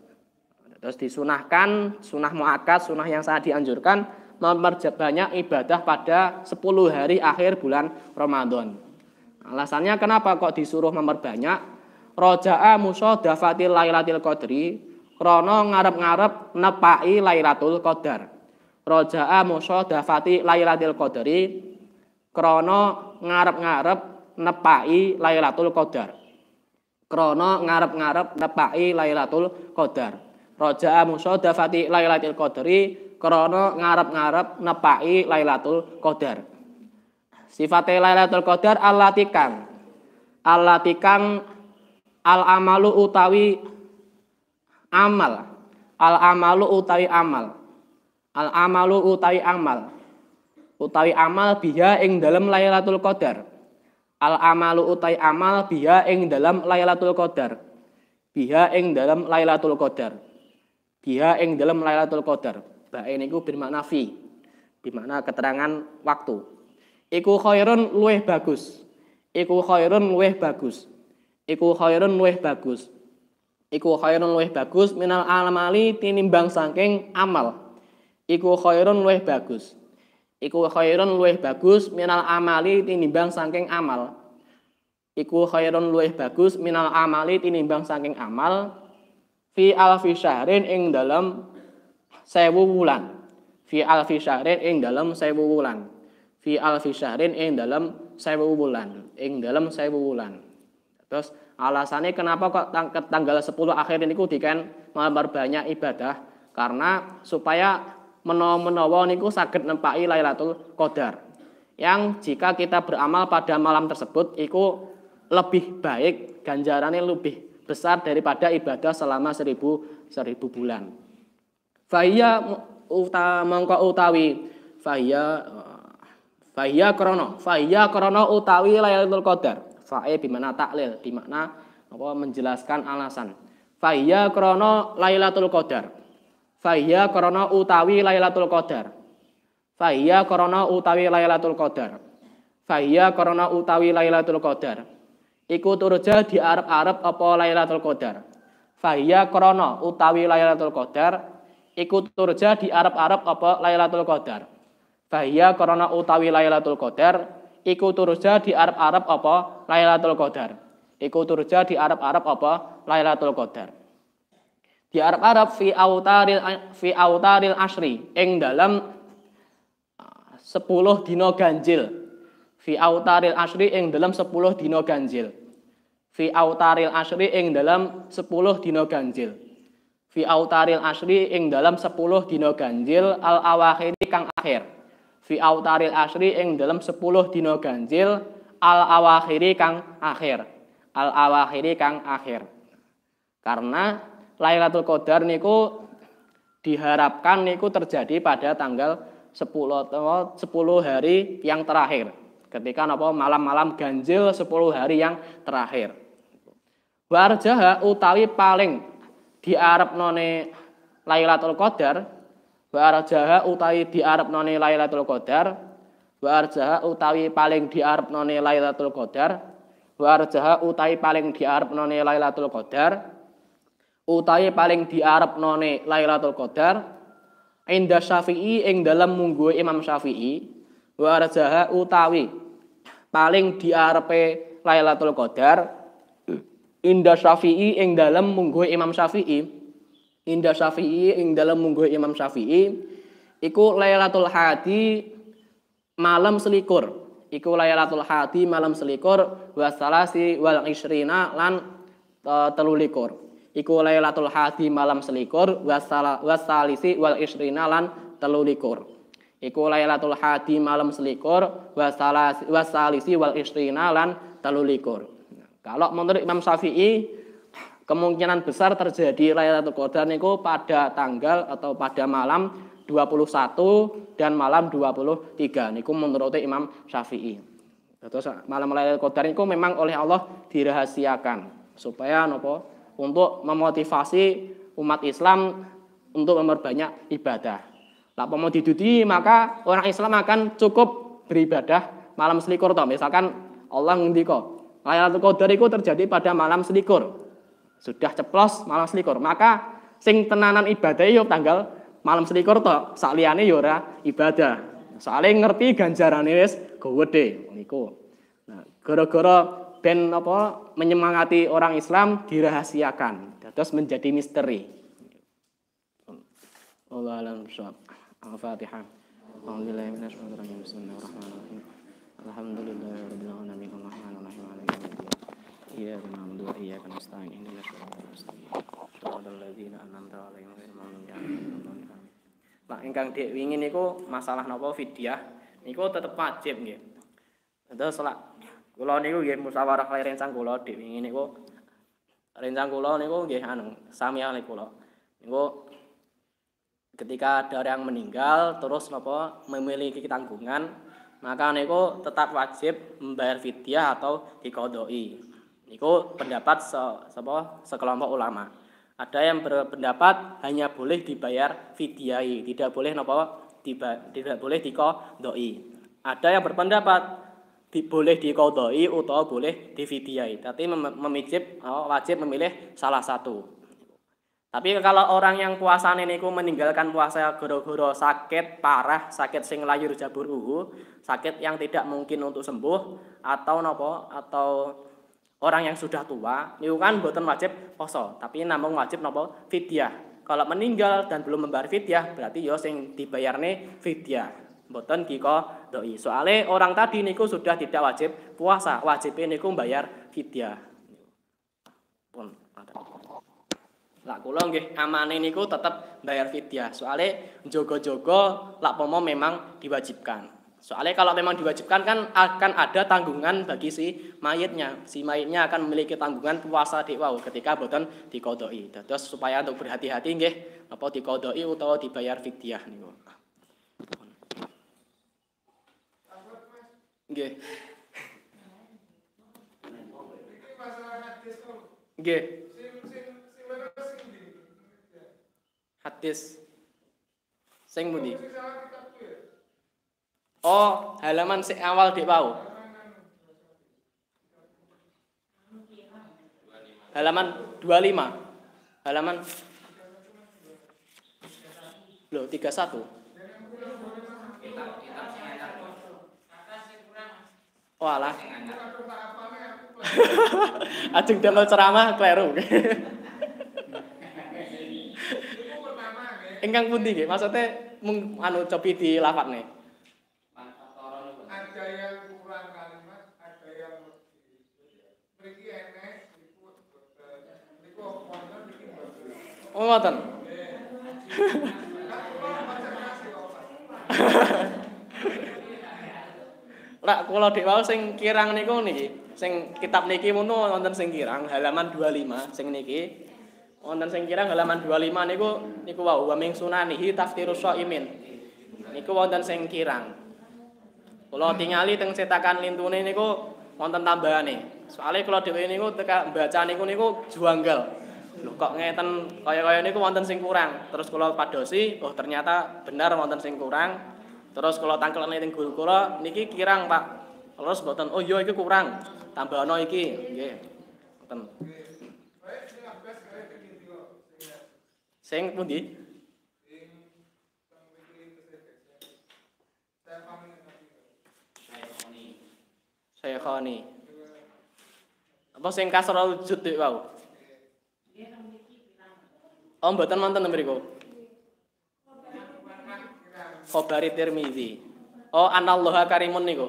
Terus disunahkan sunah muakat sunah yang sangat dianjurkan memperbanyak ibadah pada 10 hari akhir bulan Ramadan. Alasannya kenapa kok disuruh memperbanyak? Roja'a dafatil Lailatul Qadri krono ngarep-ngarep nepai Lailatul Qadar. Roja'a musodafati Lailatul Qadri Krono ngarep-ngarep nepai Lailatul Qadar. Krono ngarep-ngarep nepai Lailatul Qadar. Raja'a musadafati Lailatul Qadri Krono ngarep-ngarep nepai Lailatul Qadar. Sifate Lailatul Qadar alatikang. Alatikang al amalu utawi amal. Al amalu utawi amal. Al amalu utawi amal utawi amal biha ing dalam Lailatul Qadar. Al amalu utai amal biha ing dalam Lailatul Qadar. Biha ing dalam Lailatul Qadar. Biha ing dalam Lailatul Qadar. Bae niku bermakna fi. Bermakna keterangan waktu. Iku khairun luweh bagus. Iku khairun luweh bagus. Iku khairun luweh bagus. Iku khairun luweh bagus minal amali tinimbang saking amal. Iku khairun luweh bagus iku khairun luweh bagus minal amali tinimbang saking amal iku khairun luweh bagus minal amali tinimbang saking amal fi alfi syahrin ing dalam sewu wulan fi alfi syahrin ing dalam sewu wulan fi alfi syahrin ing dalam sewu wulan ing dalam sewu wulan terus alasannya kenapa kok tanggal 10 akhir ini ku dikan memperbanyak ibadah karena supaya menawa niku saged nempaki Lailatul Qadar. Yang jika kita beramal pada malam tersebut iku lebih baik ganjarannya lebih besar daripada ibadah selama seribu seribu bulan. Fahia mongko utawi fahia fahia krono fahia krono utawi Lailatul Qadar. Fae bimana taklil, dimakna apa menjelaskan alasan. Fahia krono Lailatul Qadar. Faya korona utawi Lailatul Qadar. Faya korona utawi Lailatul Qadar. Faya korona utawi Lailatul Qadar. Iku turja di Arab-Arab apa Lailatul Qadar. Faya korona utawi Lailatul Qadar. Iku turja di Arab-Arab apa Lailatul Qadar. Faya korona utawi Lailatul Qadar. Iku turja di Arab-Arab apa Lailatul Qadar. Iku turja di Arab-Arab apa Lailatul Qadar di Arab-Arab fi autaril fi autaril asri ing dalam 10 ah, dino ganjil fi autaril asri ing dalam 10 dino ganjil fi autaril asri ing dalam 10 dino ganjil fi autaril asri ing dalam 10 dino ganjil al awakhiri kang akhir fi autaril asri ing dalam 10 dino ganjil al awakhiri kang akhir al awakhiri kang akhir karena Lailatul Qadar niku diharapkan niku terjadi pada tanggal 10 10 hari yang terakhir. Ketika napa malam-malam ganjil 10 hari yang terakhir. Warjaha utawi paling di Arab noni Lailatul Qadar, warjaha utawi di Arab noni Lailatul Qadar warjaha utawi paling di Arab none Lailatul Qadar warjaha utawi paling di Arab none Lailatul Qadar utai paling diarep none Lailatul Qadar inda Syafi'i ing dalam munggu Imam Syafi'i wa arjaha utawi paling diarepe Lailatul Qadar inda Syafi'i ing dalam munggu Imam Syafi'i inda Syafi'i ing dalam munggu Imam Syafi'i iku Lailatul Hadi malam selikur iku Lailatul Hadi malam selikur wa salasi wal isrina lan e, telulikur. iku Lailatul Hadi malam selikur wasalisi wal isrina lan telu likur. Iku Lailatul Hadi malam selikur wasalisi wal isrina lan telu likur. Kalau menurut Imam Syafi'i kemungkinan besar terjadi Lailatul Qadar niku pada tanggal atau pada malam 21 dan malam 23 niku menurut Imam Syafi'i. Terus malam Lailatul Qadar niku memang oleh Allah dirahasiakan supaya nopo untuk memotivasi umat Islam untuk memperbanyak ibadah. Lapa mau diduti, maka orang Islam akan cukup beribadah malam selikur toh. Misalkan Allah ngendiko, Lailatul Qadar itu terjadi pada malam selikur. Sudah ceplos malam selikur. Maka sing tenanan ibadah yo ya tanggal malam selikur toh. Sakliane yo ya ibadah. Soalnya ngerti ganjaran wis gede niku. Nah, gara-gara dan apa menyemangati orang Islam dirahasiakan terus menjadi misteri. Allah alam Al-Fatihah. Alhamdulillah minasyaitonirrajim. Bismillahirrahmanirrahim. Alhamdulillahirabbil alamin. Arrahmanirrahim. إياك نعبد وإياك نستعين اهدنا الصراط المستقيم صراط الذين أنعمت عليهم غير المغضوب عليهم Nah, ingkang dek wingin niku masalah napa fidyah niku tetep wajib nggih. Terus lak Kula niku nggih musyawarah kalih rencang kula dhewe ngene niku. Rencang kula niku nggih anu sami kalih kula. Niku ketika ada yang meninggal terus napa memiliki tanggungan maka niku tetap wajib membayar fidyah atau dikodoi. Niku pendapat se, sepo, sekelompok ulama. Ada yang berpendapat hanya boleh dibayar fidyai, tidak boleh nopo tidak boleh dikodoi. Ada yang berpendapat boleh dikodoi atau boleh dividiai. Tapi mem memijib, wajib memilih salah satu. Tapi kalau orang yang puasa niku meninggalkan puasa goro-goro sakit parah, sakit sing layur jabur uhu, sakit yang tidak mungkin untuk sembuh atau nopo atau orang yang sudah tua, niku kan boten wajib poso, tapi namun wajib nopo fidyah. Kalau meninggal dan belum membayar fidyah berarti yo ya sing dibayarne fidyah. Mboten kiko doi. Soale orang tadi niku sudah tidak wajib puasa, wajib niku bayar fidya. Pun Lak kula nggih amane niku tetap bayar fitiah Soale jogo-jogo lak pomo memang diwajibkan. Soalnya kalau memang diwajibkan kan akan ada tanggungan bagi si mayitnya. Si mayitnya akan memiliki tanggungan puasa di wow ketika boten dikodoi. Terus supaya untuk berhati-hati nggih apa dikodoi utawa dibayar fidyah niku. Nggih. Nggih. Hadis. Sing pundi? Oh, halaman sik awal dik wau. Halaman 25. Halaman Loh, 31. Walah. (laughs) Ajeng dengar ceramah kleru. Engkang (laughs) pundi tinggi Maksudnya mung anu copi di Ada nih Oh, (laughs) Rak kula dek wau sing kirang niku niki, sing kitab niki ngono wonten sing kirang halaman 25 sing niki. Wonten sing kirang halaman 25 niku niku wau wa ming sunanihi taftirus shaimin. Niku wonten sing kirang. Kula tingali teng cetakan lintune niku wonten tambahane. Soale kula dhewe niku teka baca niku niku juanggal. Lho kok ngeten kaya-kaya niku wonten sing kurang. Terus kula padosi, oh ternyata benar wonten sing kurang. Terus kalau tangkelane teng guru kula niki kirang, Pak. Terus mboten oh iya iki kurang. Tambahno iki, nggih. Mboten. Sing pundi? Saya khoni. Apa sing kasra wujud iki, Pak? Oh, mboten wonten nomor iku. khobari Tirmizi. Oh anallaha karimun niku.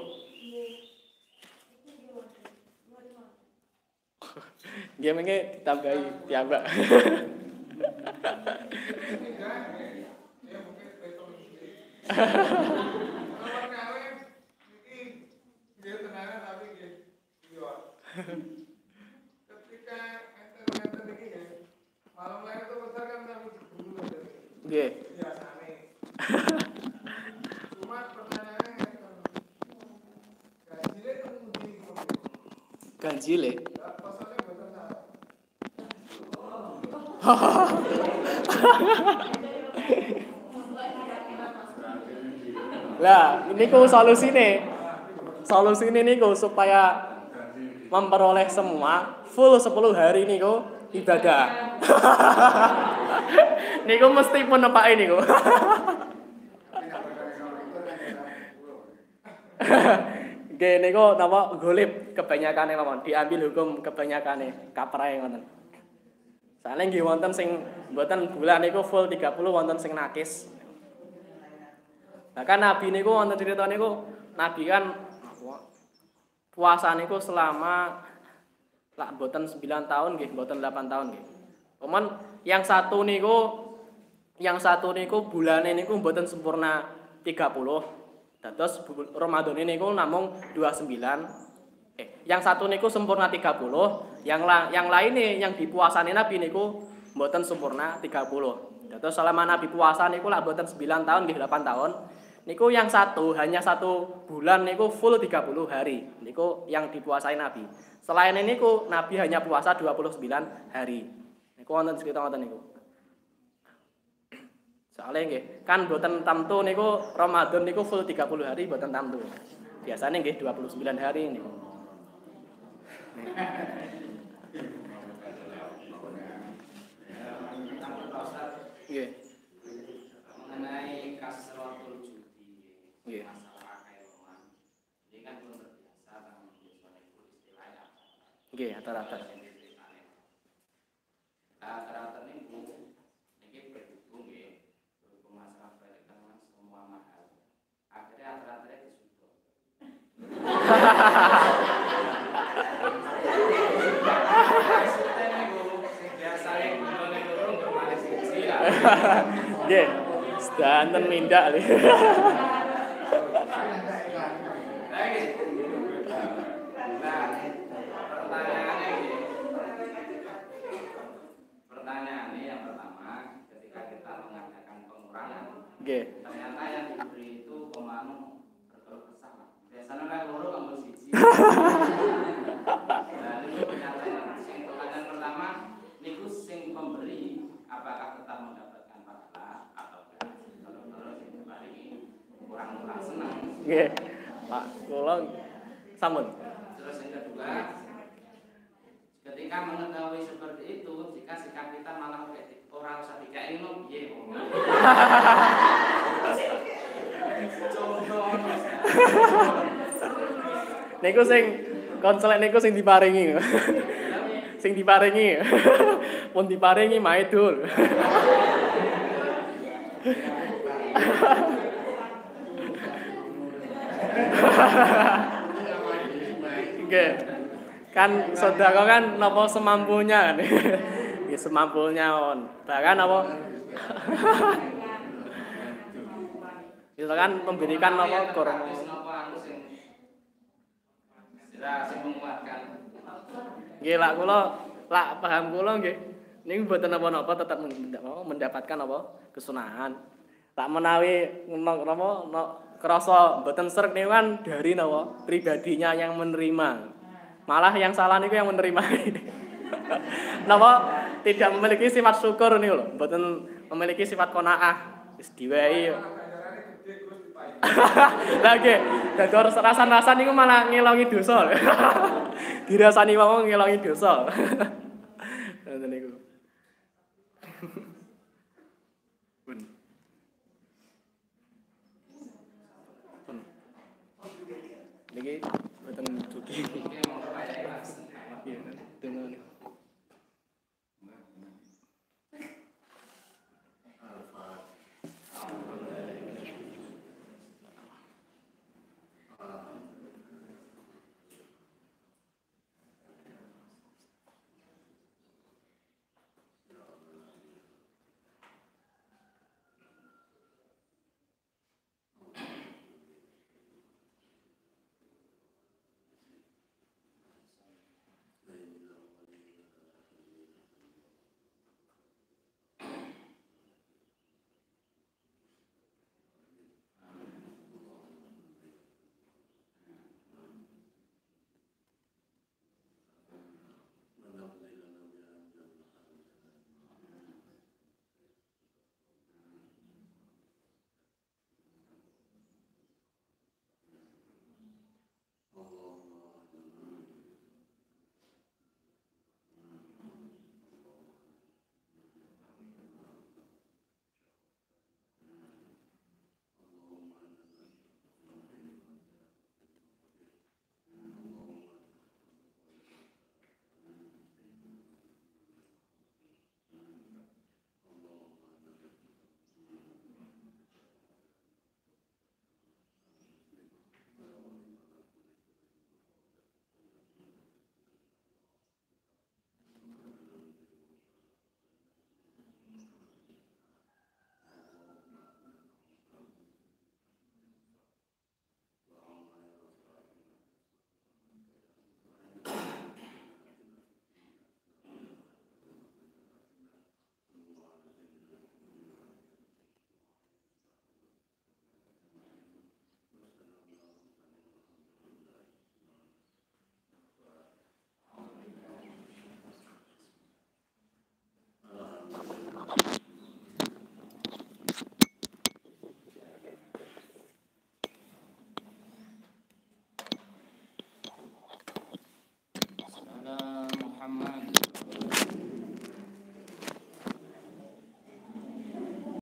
Nggih mengke ditambahi piyambak. niku solusi nih solusi ini niku supaya memperoleh semua full 10 hari niku ibadah (laughs) niku mesti menepak ini niku Oke, (laughs) niku napa golip kebanyakan mawon diambil hukum kebanyakan nih yang ngoten. Soalnya nggih wonten sing buatan bulan niku full 30 wonten sing nakis. Nah kan nabi niku wonten cerita niku nabi kan puasa niku selama lak boten 9 tahun nggih, boten 8 tahun nggih. Cuman yang satu niku yang satu niku ini niku boten sempurna 30. Dados Ramadan niku namung 29. Eh, yang satu niku sempurna 30, yang la, yang lainnya yang dipuasani Nabi niku boten sempurna 30. Dados selama Nabi puasa niku lak boten 9 tahun nggih 8 tahun niku yang satu hanya satu bulan niku full 30 hari niku yang dipuasai Nabi. Selain ini niku Nabi hanya puasa 29 hari. Niku wonten cerita wonten niku. Soalnya nggih, kan boten tamtu niku Ramadan niku full 30 hari boten tamtu. Biasanya nggih 29 hari niku. Nggih. yeah. masalah keilmuan ini kan belum terbiasa itu istilahnya apa oke rata-rata antara-antara ini bu ini berhubung ya berhubung masalah (laughs) balik iya. semua mindak (laughs) Nggih. Pak kula samun Terus yang kedua, ketika mengetahui seperti itu, jika sikap kita malah orang usah dikai ngono piye (laughs) Niku sing konselek niku sing diparingi. (laughs) sing diparingi. Pun (laughs) diparingi mae (laughs) Oke. Kan saudara kan nopo semampunya kan. (laughs) Ya semampunya on. Bahkan apa (laughs) Itu kan memberikan nopo kurma. Nggih lak kula lak paham kula nggih. Ning mboten napa-napa tetap mendapatkan apa kesunahan. Tak menawi napa kerasa mboten serk kan dari nawa pribadinya yang menerima. Malah yang salah niku yang menerima. (laughs) nawa tidak memiliki sifat syukur nih lho, mboten memiliki sifat konaah Wis (laughs) Lagi, dan terus rasan rasa niku malah ngilangi dosa. (laughs) Dirasani wong ngilangi dosa. niki mboten tuding